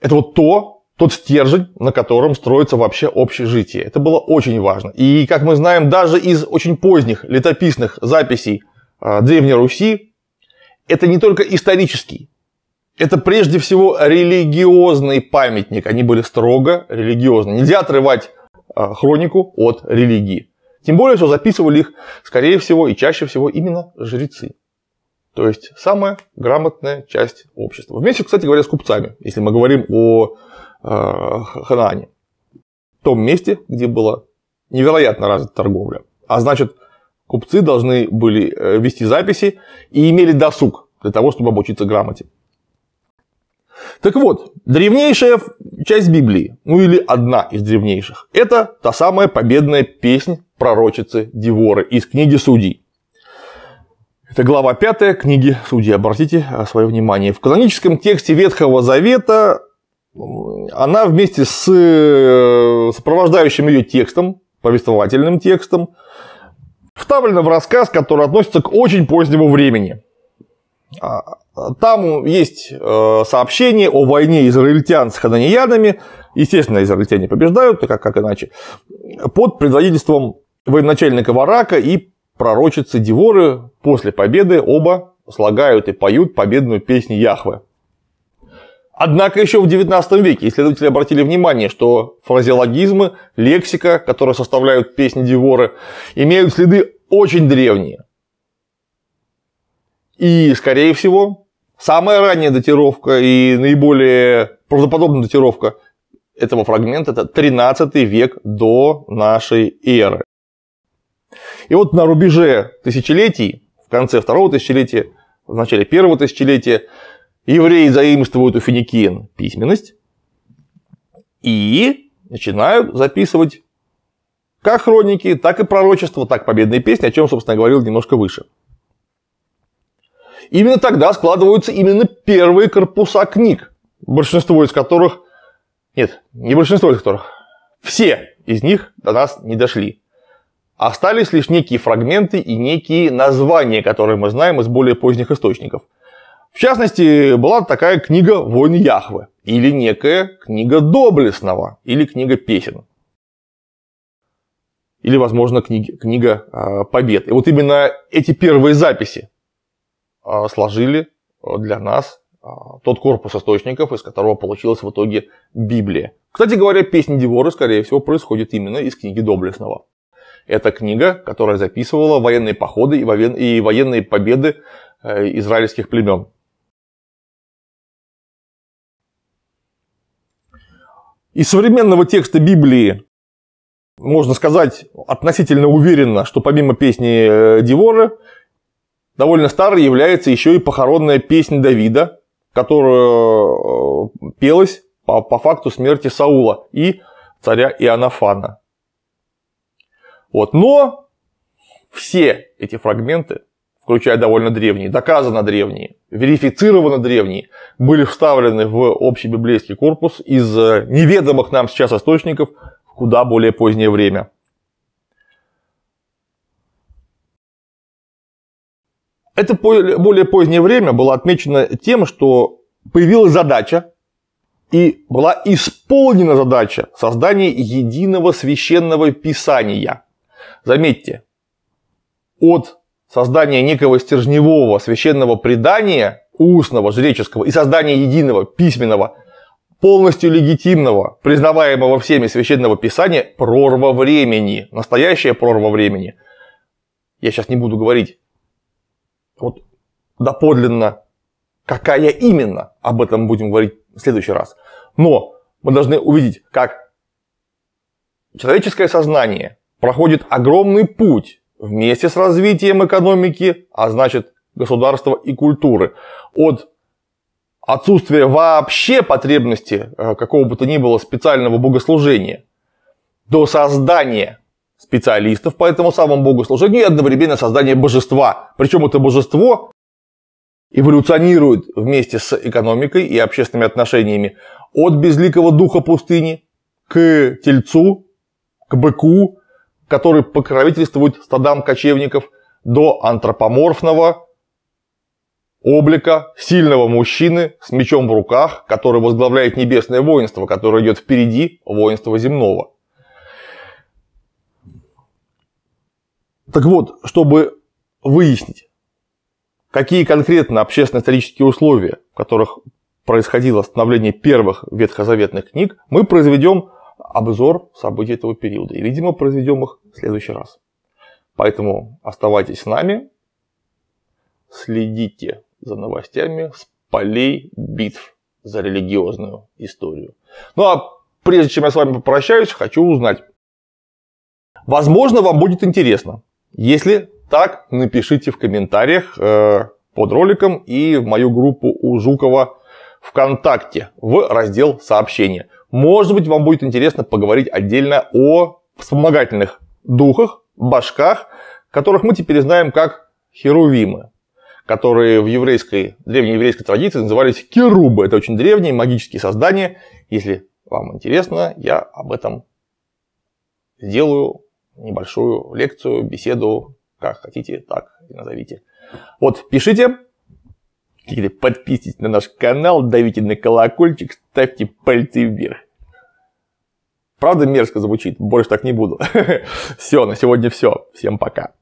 это вот то, тот стержень, на котором строится вообще общежитие. Это было очень важно. И, как мы знаем, даже из очень поздних летописных записей а, Древней Руси, это не только исторический, это прежде всего религиозный памятник. Они были строго религиозны. Нельзя отрывать а, хронику от религии. Тем более, что записывали их, скорее всего, и чаще всего именно жрецы. То есть самая грамотная часть общества. Вместе, кстати говоря, с купцами, если мы говорим о э, Ханаане. том месте, где была невероятно развита торговля. А значит, купцы должны были э, вести записи и имели досуг для того, чтобы обучиться грамоте. Так вот, древнейшая часть Библии, ну или одна из древнейших, это та самая победная песнь пророчицы Деворы из книги Судей. Это глава 5 книги Судей, обратите э, свое внимание. В каноническом тексте Ветхого Завета она вместе с э, сопровождающим ее текстом, повествовательным текстом, вставлена в рассказ, который относится к очень позднему времени. А, там есть э, сообщение о войне израильтян с хананиянами. Естественно, израильтяне побеждают, так как, как иначе. Под предводительством военачальника Варака и пророчицы Деворы после победы оба слагают и поют победную песню Яхвы. Однако еще в XIX веке исследователи обратили внимание, что фразеологизмы, лексика, которые составляют песни Деворы, имеют следы очень древние. И, скорее всего, Самая ранняя датировка и наиболее правдоподобная датировка этого фрагмента – это 13 век до нашей эры. И вот на рубеже тысячелетий, в конце второго тысячелетия, в начале первого тысячелетия, евреи заимствуют у финикиен письменность и начинают записывать как хроники, так и пророчества, так победные песни, о чем, собственно, говорил немножко выше – Именно тогда складываются именно первые корпуса книг, большинство из которых... Нет, не большинство из которых. Все из них до нас не дошли. Остались лишь некие фрагменты и некие названия, которые мы знаем из более поздних источников. В частности, была такая книга «Войн Яхвы» или некая книга Доблестного или книга песен. Или, возможно, книги, книга э, Побед. И вот именно эти первые записи а, сложили а, для нас а, тот корпус источников, из которого получилась в итоге Библия. Кстати говоря, песни Деворы, скорее всего, происходит именно из книги Доблестного. Это книга, которая записывала военные походы и военные победы э, израильских племен. Из современного текста Библии можно сказать относительно уверенно, что помимо песни э, Деворы довольно старой является еще и похоронная песня Давида, которая э, пелась по, по факту смерти Саула и царя Иоаннафана. Вот. Но все эти фрагменты, включая довольно древние, доказано древние, верифицировано древние, были вставлены в общий библейский корпус из э, неведомых нам сейчас источников куда более позднее время – Это более позднее время было отмечено тем, что появилась задача и была исполнена задача создания единого священного писания. Заметьте, от создания некого стержневого священного предания, устного, жреческого, и создания единого письменного, полностью легитимного, признаваемого всеми священного писания, прорва времени, настоящая прорва времени. Я сейчас не буду говорить вот доподлинно, какая именно, об этом будем говорить в следующий раз. Но мы должны увидеть, как человеческое сознание проходит огромный путь вместе с развитием экономики, а значит государства и культуры, от отсутствия вообще потребности э, какого бы то ни было специального богослужения до создания специалистов по этому самому богослужению и одновременно создание божества. Причем это божество эволюционирует вместе с экономикой и общественными отношениями от безликого духа пустыни к тельцу, к быку, который покровительствует стадам кочевников, до антропоморфного облика сильного мужчины с мечом в руках, который возглавляет небесное воинство, которое идет впереди воинства земного – Так вот, чтобы выяснить, какие конкретно общественно-исторические условия, в которых происходило становление первых ветхозаветных книг, мы произведем обзор событий этого периода. И, видимо, произведем их в следующий раз. Поэтому оставайтесь с нами, следите за новостями с полей битв за религиозную историю. Ну а прежде чем я с вами попрощаюсь, хочу узнать. Возможно, вам будет интересно, если так, напишите в комментариях э, под роликом и в мою группу у Жукова ВКонтакте в раздел «Сообщения». Может быть, вам будет интересно поговорить отдельно о вспомогательных духах, башках, которых мы теперь знаем как херувимы, которые в еврейской, древнееврейской традиции назывались керубы. Это очень древние магические создания. Если вам интересно, я об этом сделаю небольшую лекцию, беседу, как хотите, так и назовите. Вот, пишите, подписывайтесь на наш канал, давите на колокольчик, ставьте пальцы вверх. Правда мерзко звучит? Больше так не буду. все, на сегодня все. Всем пока.